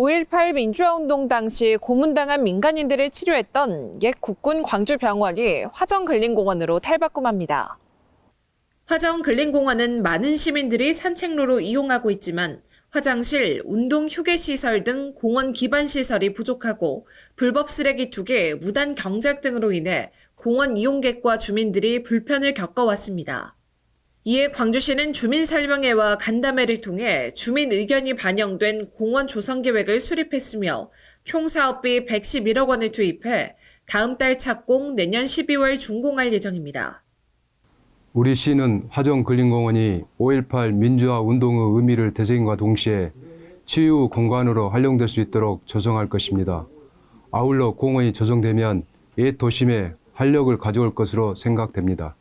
5.18 민주화운동 당시 고문당한 민간인들을 치료했던 옛 국군 광주병원이 화정근린공원으로 탈바꿈합니다. 화정근린공원은 많은 시민들이 산책로로 이용하고 있지만 화장실, 운동 휴게 시설 등 공원 기반 시설이 부족하고 불법 쓰레기 투기, 무단 경작 등으로 인해 공원 이용객과 주민들이 불편을 겪어왔습니다. 이에 광주시는 주민설명회와 간담회를 통해 주민 의견이 반영된 공원 조성 계획을 수립했으며 총 사업비 111억 원을 투입해 다음 달 착공, 내년 12월 준공할 예정입니다. 우리 시는 화정근린공원이 5.18 민주화 운동의 의미를 대세인과 동시에 치유 공간으로 활용될 수 있도록 조정할 것입니다. 아울러 공원이 조성되면 옛 도심에 활력을 가져올 것으로 생각됩니다.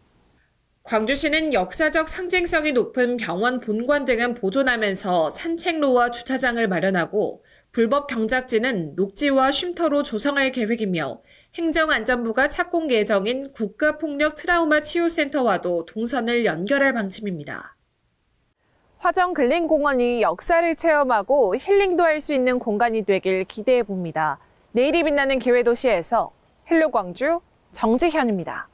광주시는 역사적 상징성이 높은 병원 본관 등은 보존하면서 산책로와 주차장을 마련하고 불법 경작지는 녹지와 쉼터로 조성할 계획이며 행정안전부가 착공 예정인 국가폭력 트라우마 치유센터와도 동선을 연결할 방침입니다. 화정 근린공원이 역사를 체험하고 힐링도 할 수 있는 공간이 되길 기대해 봅니다. 내일이 빛나는 기회도시에서 헬로 광주 정지현입니다.